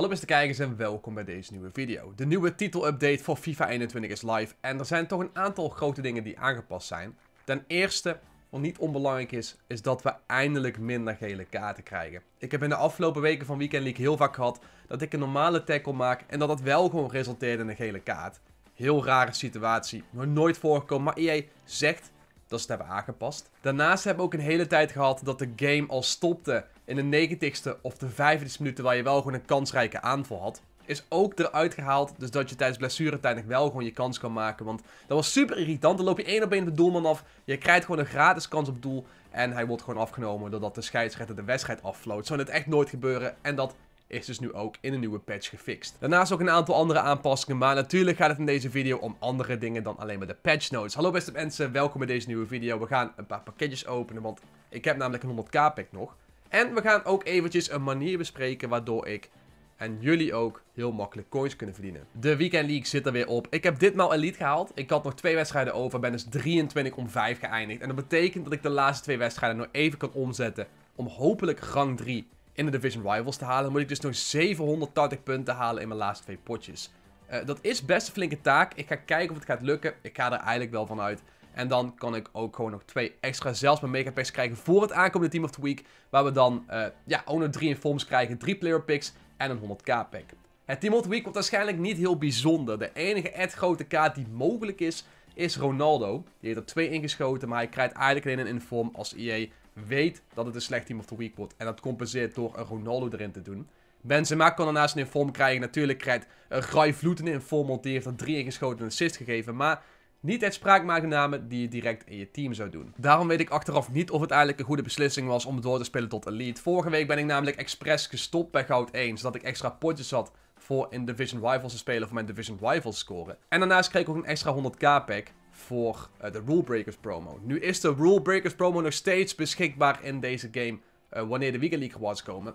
Hallo beste kijkers en welkom bij deze nieuwe video. De nieuwe titel-update voor FIFA 21 is live en er zijn toch een aantal grote dingen die aangepast zijn. Ten eerste, wat niet onbelangrijk is, is dat we eindelijk minder gele kaarten krijgen. Ik heb in de afgelopen weken van Weekend League heel vaak gehad dat ik een normale tackle maak en dat dat wel gewoon resulteert in een gele kaart. Heel rare situatie, nog nooit voorgekomen, maar EA zegt dat ze het hebben aangepast. Daarnaast hebben we ook een hele tijd gehad dat de game al stopte in de negentigste of de vijftigste minuut, Waar je wel gewoon een kansrijke aanval had, is ook eruit gehaald. Dus dat je tijdens blessure uiteindelijk wel gewoon je kans kan maken. Want dat was super irritant. Dan loop je één op één de doelman af. Je krijgt gewoon een gratis kans op doel. En hij wordt gewoon afgenomen doordat de scheidsrechter de wedstrijd afvloot. Zou net echt nooit gebeuren. En dat is dus nu ook in een nieuwe patch gefixt. Daarnaast ook een aantal andere aanpassingen, maar natuurlijk gaat het in deze video om andere dingen dan alleen maar de patch notes. Hallo beste mensen, welkom bij deze nieuwe video. We gaan een paar pakketjes openen, want ik heb namelijk een 100k pack nog. En we gaan ook eventjes een manier bespreken waardoor ik en jullie ook heel makkelijk coins kunnen verdienen. De Weekend League zit er weer op. Ik heb ditmaal nou Elite gehaald. Ik had nog twee wedstrijden over. Ben dus 23 om 5 geëindigd. En dat betekent dat ik de laatste twee wedstrijden nog even kan omzetten. Om hopelijk rang 3 in de Division Rivals te halen. Moet ik dus nog 780 punten halen in mijn laatste twee potjes. Eh, dat is best een flinke taak. Ik ga kijken of het gaat lukken. Ik ga er eigenlijk wel vanuit. En dan kan ik ook gewoon nog twee extra zelfs mijn megapacks krijgen voor het aankomende Team of the Week. Waar we dan eh, ja, ook nog drie informs krijgen, drie player picks en een 100k pack. Het Team of the Week wordt waarschijnlijk niet heel bijzonder. De enige echt grote kaart die mogelijk is, is Ronaldo. Die heeft er twee ingeschoten, maar hij krijgt eigenlijk alleen een inform als EA weet dat het een slecht Team of the Week wordt. En dat compenseert door een Ronaldo erin te doen. Benzema kan daarnaast een inform krijgen. Natuurlijk krijgt een Vloet een inform, want die heeft er drie ingeschoten en een assist gegeven. Maar niet uitspraak maken namen die je direct in je team zou doen. Daarom weet ik achteraf niet of het eigenlijk een goede beslissing was om door te spelen tot Elite. Vorige week ben ik namelijk expres gestopt bij Goud 1, zodat ik extra potjes had voor in Division Rivals te spelen voor mijn Division Rivals scoren. En daarnaast kreeg ik ook een extra 100k pack voor eh, de rulebreakers promo. Nu is de rulebreakers promo nog steeds beschikbaar in deze game eh, wanneer de Weekend League Awards komen.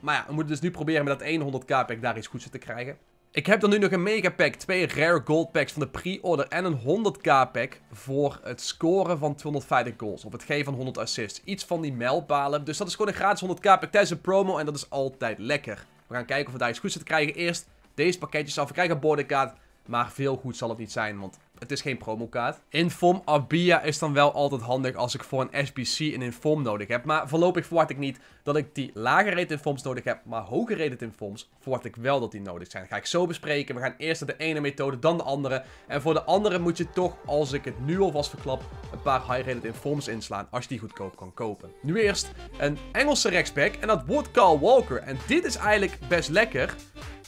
Maar ja, we moeten dus nu proberen met dat 100k pack daar iets goeds te krijgen. Ik heb dan nu nog een mega pack, twee rare gold packs van de pre-order en een 100k pack voor het scoren van 250 goals. Of het geven van 100 assists. Iets van die mijlpalen. Dus dat is gewoon een gratis 100k pack tijdens een promo en dat is altijd lekker. We gaan kijken of we daar iets goeds te krijgen. Eerst deze pakketjes af. We krijgen een boardingkaart, maar veel goed zal het niet zijn, want het is geen promokaart. Inform Abia is dan wel altijd handig als ik voor een SBC een inform nodig heb. Maar voorlopig verwacht ik niet dat ik die lage rated informs nodig heb. Maar hoge rated informs verwacht ik wel dat die nodig zijn. Dat ga ik zo bespreken. We gaan eerst naar de ene methode, dan de andere. En voor de andere moet je toch, als ik het nu alvast verklap, een paar high rated informs inslaan. Als je die goedkoop kan kopen. Nu eerst een Engelse rechtsback. En dat wordt Carl Walker. En dit is eigenlijk best lekker.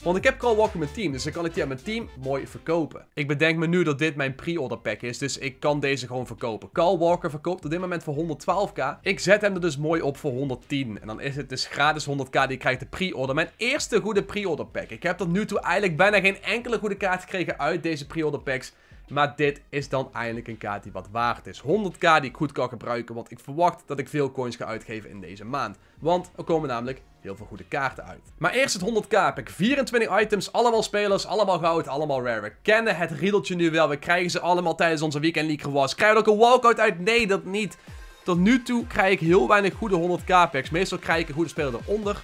Want ik heb Carl Walker mijn team, dus dan kan ik die aan mijn team mooi verkopen. Ik bedenk me nu dat dit mijn pre-order pack is, dus ik kan deze gewoon verkopen. Carl Walker verkoopt op dit moment voor 112k. Ik zet hem er dus mooi op voor 110. En dan is het dus gratis 100k die krijgt de pre-order. Mijn eerste goede pre-order pack. Ik heb tot nu toe eigenlijk bijna geen enkele goede kaart gekregen uit deze pre-order packs. Maar dit is dan eindelijk een kaart die wat waard is. 100k die ik goed kan gebruiken, want ik verwacht dat ik veel coins ga uitgeven in deze maand. Want er komen namelijk heel veel goede kaarten uit. Maar eerst het 100k pack. 24 items, allemaal spelers, allemaal goud, allemaal rare. We kennen het riedeltje nu wel, we krijgen ze allemaal tijdens onze Weekend League gewas. Krijgen we ook een walkout uit? Nee, dat niet. Tot nu toe krijg ik heel weinig goede 100k packs. Meestal krijg ik een goede speler eronder.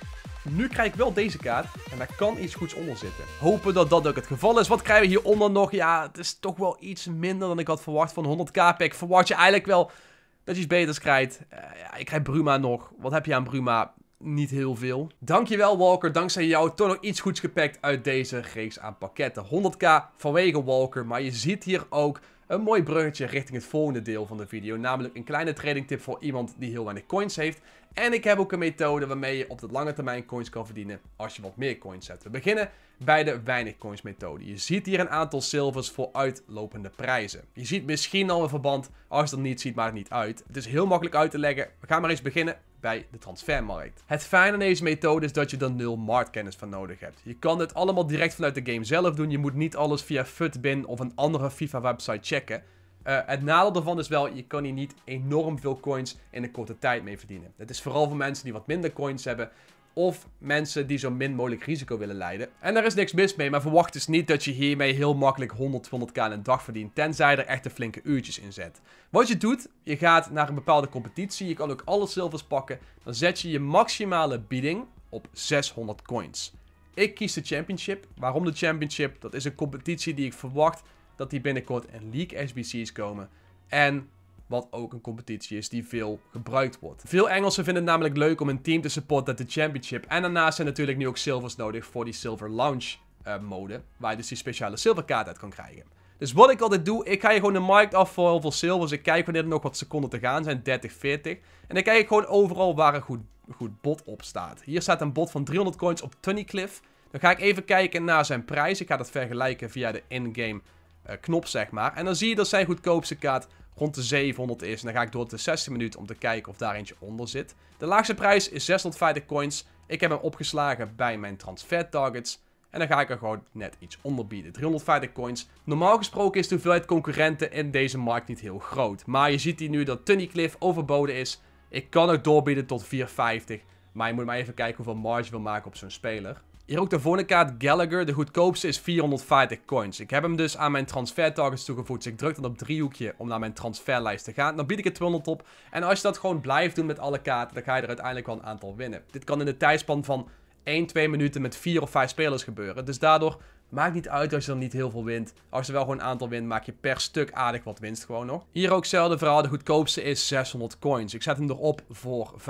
Nu krijg ik wel deze kaart. En daar kan iets goeds onder zitten. Hopen dat dat ook het geval is. Wat krijgen we hieronder nog? Ja, het is toch wel iets minder dan ik had verwacht van 100k pack. Verwacht je eigenlijk wel dat je iets beters krijgt. Eh, ja, ik krijg Bruma nog. Wat heb je aan Bruma? niet heel veel. Dankjewel Walker, dankzij jou toch nog iets goeds gepakt uit deze reeks aan pakketten. 100k vanwege Walker, maar je ziet hier ook een mooi bruggetje richting het volgende deel van de video, namelijk een kleine trading tip voor iemand die heel weinig coins heeft. En ik heb ook een methode waarmee je op de lange termijn coins kan verdienen als je wat meer coins hebt. We beginnen bij de weinig coins methode. Je ziet hier een aantal silvers voor uitlopende prijzen. Je ziet misschien al een verband, als je dat niet ziet maakt het niet uit. Het is heel makkelijk uit te leggen. We gaan maar eens beginnen bij de transfermarkt. Het fijne aan deze methode is dat je er nul marktkennis van nodig hebt. Je kan dit allemaal direct vanuit de game zelf doen. Je moet niet alles via FUTBIN of een andere FIFA-website checken. Eh, het nadeel daarvan is wel, je kan hier niet enorm veel coins in een korte tijd mee verdienen. Dat is vooral voor mensen die wat minder coins hebben of mensen die zo min mogelijk risico willen leiden. En daar is niks mis mee, maar verwacht dus niet dat je hiermee heel makkelijk 100, 200k in een dag verdient, tenzij er echt de flinke uurtjes in zet. Wat je doet, je gaat naar een bepaalde competitie, je kan ook alle zilvers pakken, dan zet je je maximale bieding op 600 coins. Ik kies de Championship. Waarom de Championship? Dat is een competitie die ik verwacht dat die binnenkort in League SBC's komen. En wat ook een competitie is die veel gebruikt wordt. Veel Engelsen vinden het namelijk leuk om een team te supporten dat de championship. En daarnaast zijn natuurlijk nu ook silvers nodig voor die silver lounge uh, mode. Waar je dus die speciale zilverkaart uit kan krijgen. Dus wat ik altijd doe, ik ga je gewoon de markt af voor heel veel silvers. Ik kijk wanneer er nog wat seconden te gaan zijn, 30, 40. En dan kijk ik gewoon overal waar een goed, goed bot op staat. Hier staat een bot van 300 coins op Tunnycliff. Dan ga ik even kijken naar zijn prijs. Ik ga dat vergelijken via de in-game eh, knop, zeg maar. En dan zie je dat zijn goedkoopste kaart rond de 700 is. En dan ga ik door de 60 minuut om te kijken of daar eentje onder zit. De laagste prijs is 650 coins. Ik heb hem opgeslagen bij mijn transfer targets. En dan ga ik er gewoon net iets onder bieden. 350 coins. Normaal gesproken is de hoeveelheid concurrenten in deze markt niet heel groot. Maar je ziet hier nu dat Cliff overboden is. Ik kan ook doorbieden tot 450. Maar je moet maar even kijken hoeveel marge wil maken op zo'n speler. Hier ook de volgende kaart, Gallagher. De goedkoopste is 450 coins. Ik heb hem dus aan mijn targets toegevoegd. Dus ik druk dan op driehoekje om naar mijn transferlijst te gaan. Dan bied ik het 200 op. En als je dat gewoon blijft doen met alle kaarten, dan ga je er uiteindelijk wel een aantal winnen. Dit kan in de tijdspan van 1, 2 minuten met 4 of 5 spelers gebeuren. Dus daardoor Maakt niet uit als je dan niet heel veel wint. Als je wel gewoon een aantal wint, maak je per stuk aardig wat winst gewoon nog. Hier ook hetzelfde verhaal. De goedkoopste is 600 coins. Ik zet hem erop voor 5,50.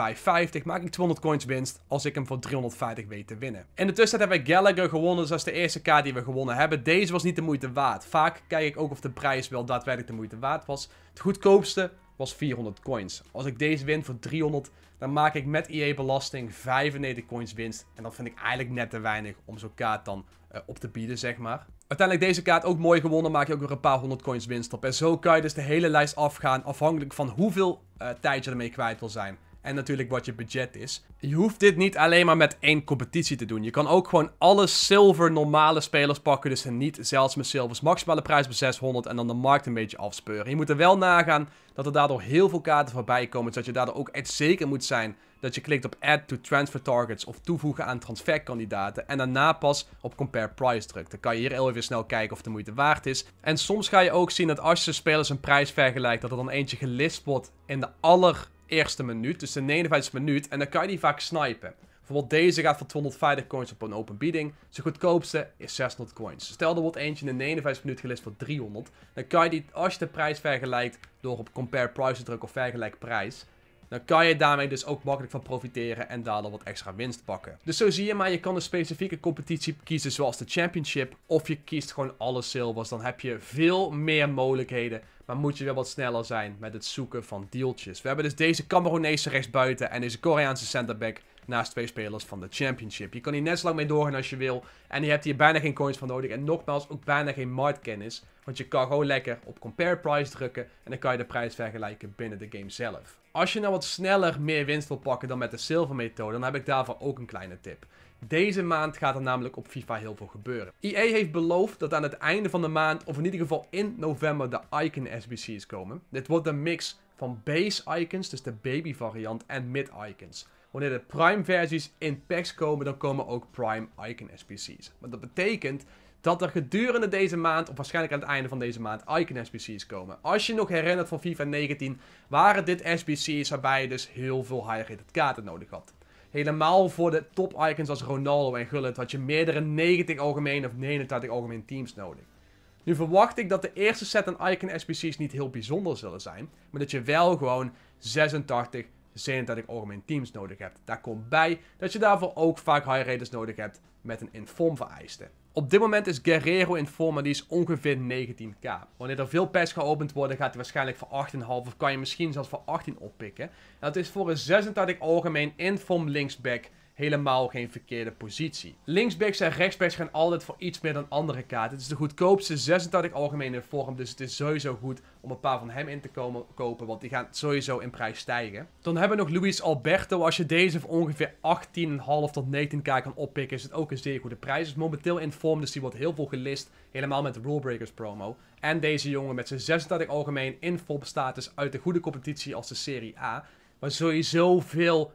Maak ik 200 coins winst als ik hem voor 350 weet te winnen. In de tussentijd hebben we Gallagher gewonnen. Dus dat is de eerste kaart die we gewonnen hebben. Deze was niet de moeite waard. Vaak kijk ik ook of de prijs wel daadwerkelijk de moeite waard was. Het goedkoopste was 400 coins. Als ik deze win voor 300, dan maak ik met IE belasting 95 coins winst. En dat vind ik eigenlijk net te weinig om zo'n kaart dan eh, op te bieden, zeg maar. Uiteindelijk deze kaart ook mooi gewonnen, maak je ook weer een paar honderd coins winst op. En zo kan je dus de hele lijst afgaan, afhankelijk van hoeveel eh, tijd je ermee kwijt wil zijn. En natuurlijk wat je budget is. Je hoeft dit niet alleen maar met één competitie te doen. Je kan ook gewoon alle zilver normale spelers pakken. Dus niet zelfs met silvers. Maximale prijs bij 600 en dan de markt een beetje afspeuren. Je moet er wel nagaan dat er daardoor heel veel kaarten voorbij komen. Zodat je daardoor ook echt zeker moet zijn dat je klikt op add to transfer targets of toevoegen aan transferkandidaten. En daarna pas op compare price drukt. Dan kan je hier heel even snel kijken of de moeite waard is. En soms ga je ook zien dat als je spelers een prijs vergelijkt, dat er dan eentje gelist wordt in de aller eerste minuut. Dus de 59 minuut. En dan kan je die vaak snipen. Bijvoorbeeld deze gaat voor 250 coins op een open bieding. Zijn goedkoopste is 600 coins. Stel er wordt eentje in de 59 minuut gelist voor 300. Dan kan je die, als je de prijs vergelijkt door op compare price te drukken of vergelijk prijs. Dan kan je daarmee dus ook makkelijk van profiteren en daardoor wat extra winst pakken. Dus zo zie je maar, je kan een specifieke competitie kiezen zoals de championship. Of je kiest gewoon alle silvers, dan heb je veel meer mogelijkheden maar moet je wel wat sneller zijn met het zoeken van dealtjes. We hebben dus deze Cameroonese rechtsbuiten en deze Koreaanse centerback naast twee spelers van de championship. Je kan hier net zo lang mee doorgaan als je wil. En je hebt hier bijna geen coins van nodig. En nogmaals, ook bijna geen marktkennis. Want je kan gewoon lekker op compare price drukken. En dan kan je de prijs vergelijken binnen de game zelf. Als je nou wat sneller meer winst wil pakken dan met de silver methode, dan heb ik daarvoor ook een kleine tip. Deze maand gaat er namelijk op FIFA heel veel gebeuren. EA heeft beloofd dat aan het einde van de maand, of in ieder geval in november, de Icon SBC's komen. Dit wordt een mix van base icons, dus de baby variant, en mid icons. Wanneer de Prime versies in packs komen, dan komen ook Prime Icon SBC's. Want dat betekent dat er gedurende deze maand, of waarschijnlijk aan het einde van deze maand, Icon SBC's komen. Als je nog herinnert van FIFA 19, waren dit SBC's waarbij je dus heel veel high-rated kaarten nodig had. Helemaal voor de top-icons als Ronaldo en Gullit had je meerdere 90 algemeen of 89 algemeen teams nodig. Nu verwacht ik dat de eerste set aan icon SBC's niet heel bijzonder zullen zijn, maar dat je wel gewoon 86, 37 algemeen teams nodig hebt. Daar komt bij dat je daarvoor ook vaak high readers nodig hebt met een inform vereiste. Op dit moment is Guerrero in vorm, maar die is ongeveer 19k. Wanneer er veel packs geopend worden, gaat hij waarschijnlijk voor 8,5 of kan je misschien zelfs voor 18 oppikken. dat is voor een 86 algemeen in vorm linksback helemaal geen verkeerde positie. Linksbacks en rechtsbacks gaan altijd voor iets meer dan andere kaarten. Het is de goedkoopste 86 algemene vorm, dus het is sowieso goed om een paar van hem in te komen, kopen, want die gaan sowieso in prijs stijgen. Dan hebben we nog Luis Alberto. Als je deze voor ongeveer 18,5 tot 19k kan oppikken, is het ook een zeer goede prijs. Is momenteel in vorm, dus die wordt heel veel gelist, helemaal met de Rulebreakers promo. En deze jongen met zijn 86 algemeen in status uit de goede competitie als de Serie A maar sowieso veel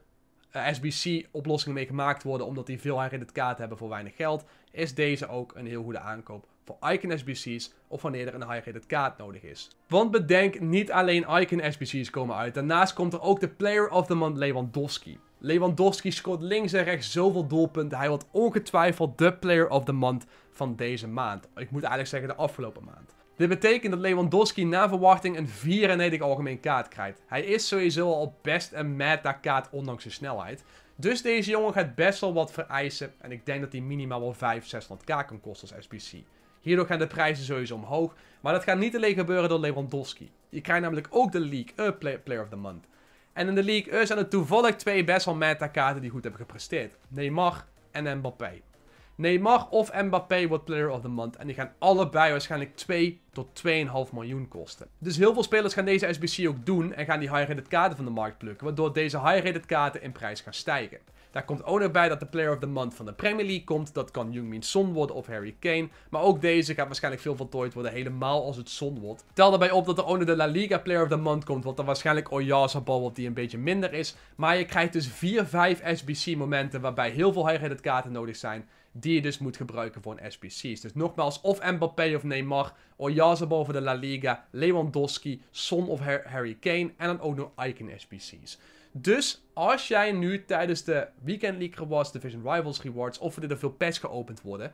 eh, SBC-oplossingen mee gemaakt worden, omdat die veel rated kaart hebben voor weinig geld, is deze ook een heel goede aankoop voor Icon SBC's of wanneer er een high-rated kaart nodig is. Want bedenk, niet alleen Icon SBC's komen uit, daarnaast komt er ook de Player of the Month Lewandowski. Lewandowski scoort links en rechts zoveel doelpunten, hij wordt ongetwijfeld de Player of the Month van deze maand. Ik moet eigenlijk zeggen de afgelopen maand. Dit betekent dat Lewandowski na verwachting een 94 algemeen kaart krijgt. Hij is sowieso al best een meta-kaart ondanks zijn snelheid. Dus deze jongen gaat best wel wat vereisen en ik denk dat hij minimaal wel 5, 600k kan kosten als SBC. Hierdoor gaan de prijzen sowieso omhoog, maar dat gaat niet alleen gebeuren door Lewandowski. Je krijgt namelijk ook de League Player of the Month. En in de League U zijn er toevallig twee best wel meta-kaarten die goed hebben gepresteerd. Neymar en Mbappé. Neymar of Mbappé wordt Player of the Month. En die gaan allebei waarschijnlijk 2 tot 2,5 miljoen kosten. Dus heel veel spelers gaan deze SBC ook doen en gaan die high-rated kaarten van de markt plukken. Waardoor deze high-rated kaarten in prijs gaan stijgen. Daar komt ook nog bij dat de Player of the Month van de Premier League komt. Dat kan Jungmin Son worden of Harry Kane. Maar ook deze gaat waarschijnlijk veel voltooid worden, helemaal als het Son wordt. Tel daarbij op dat er ook nog de La Liga Player of the Month komt, wat dan waarschijnlijk Oyarzabal wordt die een beetje minder is. Maar je krijgt dus 4, 5 SBC momenten waarbij heel veel high-rated kaarten nodig zijn die je dus moet gebruiken voor een SBC's. Dus nogmaals, of Mbappé of Neymar, Oyarzabal voor de La Liga, Lewandowski, Son of Harry Kane en dan ook nog Icon SBC's. Dus als jij nu tijdens de Weekend League Rewards, Division Rivals Rewards of er veel packs geopend worden,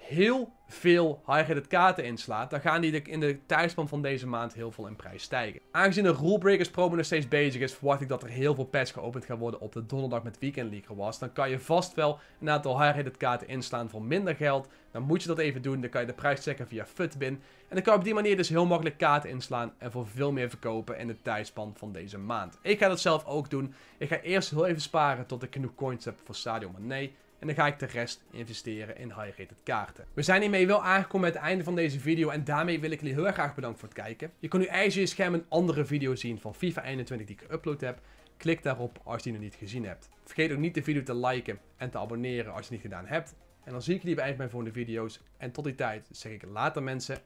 heel veel high-rated kaarten inslaat, dan gaan die in de tijdspan van deze maand heel veel in prijs stijgen. Aangezien de Rulebreakers promo nog steeds bezig is, verwacht ik dat er heel veel patches geopend gaan worden op de donderdag met Weekend League was. Dan kan je vast wel een aantal high-rated kaarten inslaan voor minder geld. Dan moet je dat even doen, dan kan je de prijs checken via Futbin. En dan kan je op die manier dus heel makkelijk kaarten inslaan en voor veel meer verkopen in de tijdspan van deze maand. Ik ga dat zelf ook doen. Ik ga eerst heel even sparen tot ik genoeg coins heb voor Stadio Mané. En dan ga ik de rest investeren in high-rated kaarten. We zijn hiermee wel aangekomen bij het einde van deze video. En daarmee wil ik jullie heel erg graag bedanken voor het kijken. Je kan nu ijzer je scherm een andere video zien van FIFA 21 die ik geüpload heb. Klik daarop als je die nog niet gezien hebt. Vergeet ook niet de video te liken en te abonneren als je het niet gedaan hebt. En dan zie ik jullie bij eind mijn volgende video's. En tot die tijd zeg ik later mensen.